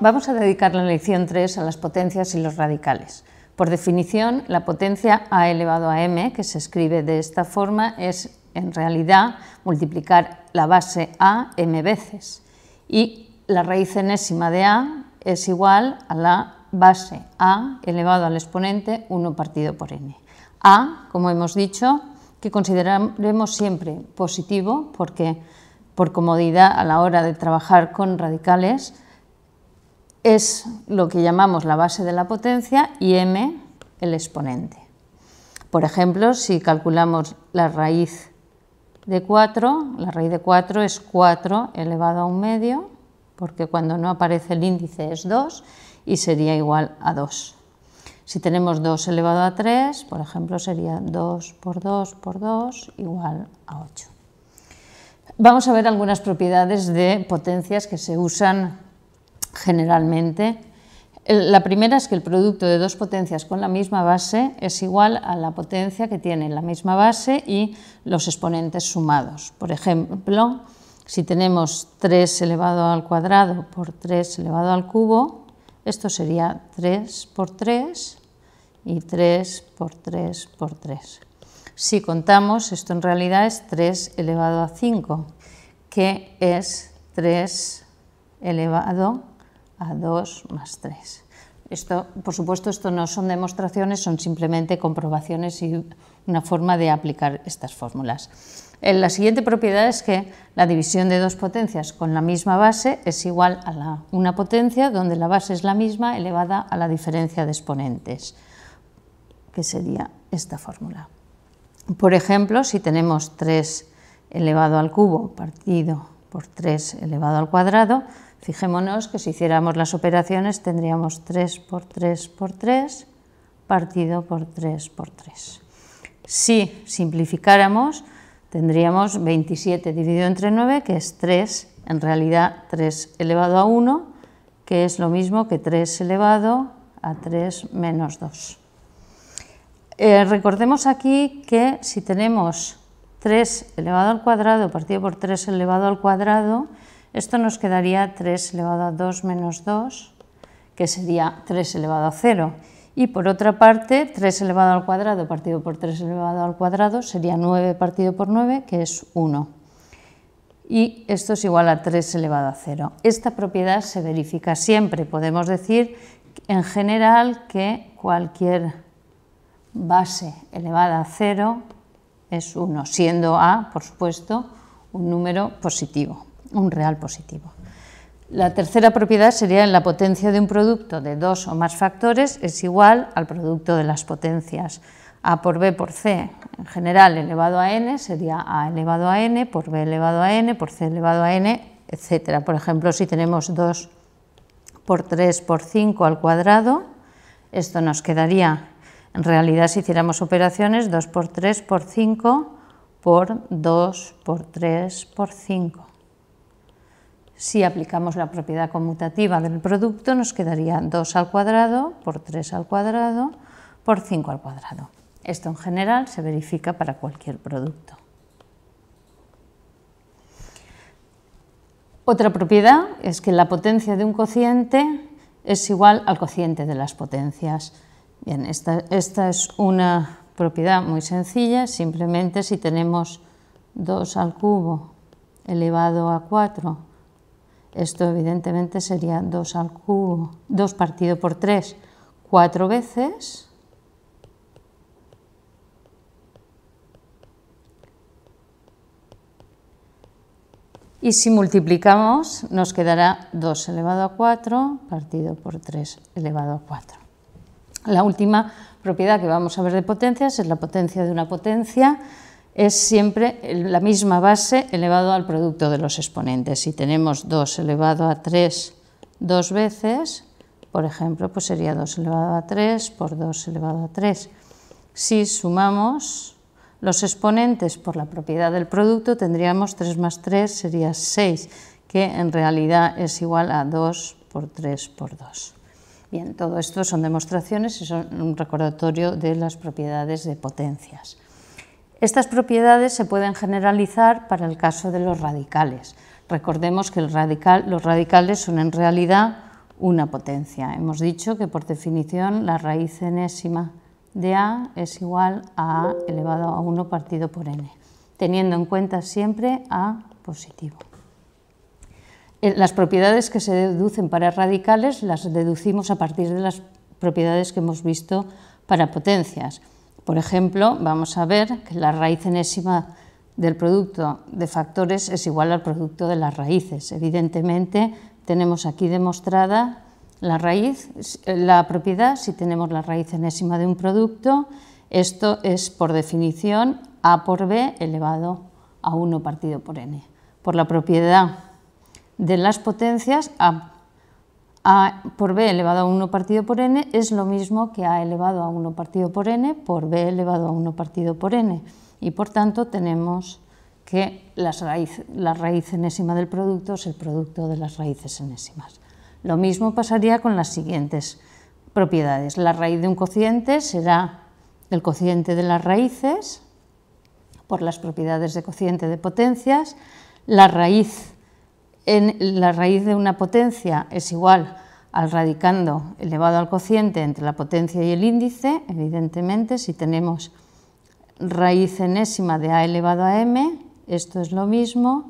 Vamos a dedicar la lección 3 a las potencias y los radicales. Por definición, la potencia A elevado a m, que se escribe de esta forma, es en realidad multiplicar la base A m veces. Y la raíz enésima de A es igual a la base A elevado al exponente 1 partido por n. A, como hemos dicho, que consideraremos siempre positivo, porque por comodidad a la hora de trabajar con radicales, es lo que llamamos la base de la potencia y m el exponente. Por ejemplo, si calculamos la raíz de 4, la raíz de 4 es 4 elevado a un medio, porque cuando no aparece el índice es 2 y sería igual a 2. Si tenemos 2 elevado a 3, por ejemplo, sería 2 por 2 por 2 igual a 8. Vamos a ver algunas propiedades de potencias que se usan generalmente. La primera es que el producto de dos potencias con la misma base es igual a la potencia que tiene la misma base y los exponentes sumados. Por ejemplo, si tenemos 3 elevado al cuadrado por 3 elevado al cubo, esto sería 3 por 3 y 3 por 3 por 3. Si contamos, esto en realidad es 3 elevado a 5, que es 3 elevado a 2 más 3. Esto, por supuesto, esto no son demostraciones, son simplemente comprobaciones y una forma de aplicar estas fórmulas. Eh, la siguiente propiedad es que la división de dos potencias con la misma base es igual a una potencia donde la base es la misma elevada a la diferencia de exponentes, que sería esta fórmula. Por ejemplo, si tenemos 3 elevado al cubo partido por 3 elevado al cuadrado. Fijémonos que si hiciéramos las operaciones tendríamos 3 por 3 por 3 partido por 3 por 3. Si simplificáramos, tendríamos 27 dividido entre 9, que es 3, en realidad 3 elevado a 1, que es lo mismo que 3 elevado a 3 menos 2. Eh, recordemos aquí que si tenemos 3 elevado al cuadrado partido por 3 elevado al cuadrado, esto nos quedaría 3 elevado a 2 menos 2, que sería 3 elevado a 0. Y por otra parte, 3 elevado al cuadrado partido por 3 elevado al cuadrado sería 9 partido por 9, que es 1. Y esto es igual a 3 elevado a 0. Esta propiedad se verifica siempre. Podemos decir en general que cualquier base elevada a 0 es 1, siendo A, por supuesto, un número positivo, un real positivo. La tercera propiedad sería en la potencia de un producto de dos o más factores es igual al producto de las potencias. A por B por C, en general elevado a n, sería A elevado a n por B elevado a n por C elevado a n, etc. Por ejemplo, si tenemos 2 por 3 por 5 al cuadrado, esto nos quedaría en realidad, si hiciéramos operaciones, 2 por 3 por 5 por 2 por 3 por 5. Si aplicamos la propiedad conmutativa del producto, nos quedaría 2 al cuadrado por 3 al cuadrado por 5 al cuadrado. Esto en general se verifica para cualquier producto. Otra propiedad es que la potencia de un cociente es igual al cociente de las potencias. Bien, esta, es una propiedad muy sencilla, simplemente si tenemos 2 al cubo elevado a 4, esto evidentemente sería 2 al cubo, 2 partido por 3, 4 veces, Y si multiplicamos nos quedará 2 elevado a 4 partido por 3 elevado a 4. La última propiedad que vamos a ver de potencias es la potencia de una potencia, es siempre la misma base elevado al producto de los exponentes. Si tenemos 2 elevado a 3 dos veces, por ejemplo, pues sería 2 elevado a 3 por 2 elevado a 3. Si sumamos los exponentes por la propiedad del producto, tendríamos 3 más 3 sería 6, que en realidad es igual a 2 por 3 por 2. Bien, todo esto son demostraciones y son un recordatorio de las propiedades de potencias. Estas propiedades se pueden generalizar para el caso de los radicales. Recordemos que los radicales son en realidad una potencia. Hemos dicho que por definición la raíz enésima de A es igual a A elevado a 1 partido por n, teniendo en cuenta siempre A positivo. Las propiedades que se deducen para radicales las deducimos a partir de las propiedades que hemos visto para potencias. Por ejemplo, vamos a ver que la raíz enésima del producto de factores es igual al producto de las raíces. Evidentemente, tenemos aquí demostrada la raíz, la propiedad, si tenemos la raíz enésima de un producto, esto es por definición a por b elevado a 1 partido por n. Por la propiedad de las potencias a, a, por b elevado a 1 partido por n es lo mismo que a elevado a 1 partido por n por b elevado a 1 partido por n. Y por tanto tenemos que la raíz enésima del producto es el producto de las raíces enésimas. Lo mismo pasaría con las siguientes propiedades. La raíz de un cociente será el cociente de las raíces por las propiedades de cociente de potencias. La raíz la raíz de una potencia es igual al radicando elevado al cociente entre la potencia y el índice, evidentemente si tenemos raíz enésima de a elevado a m, esto es lo mismo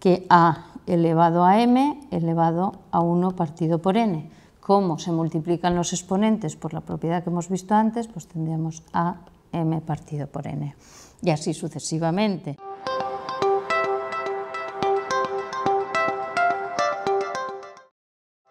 que a elevado a m elevado a 1 partido por n. ¿Cómo se multiplican los exponentes por la propiedad que hemos visto antes, pues tendríamos a m partido por n. Y así sucesivamente.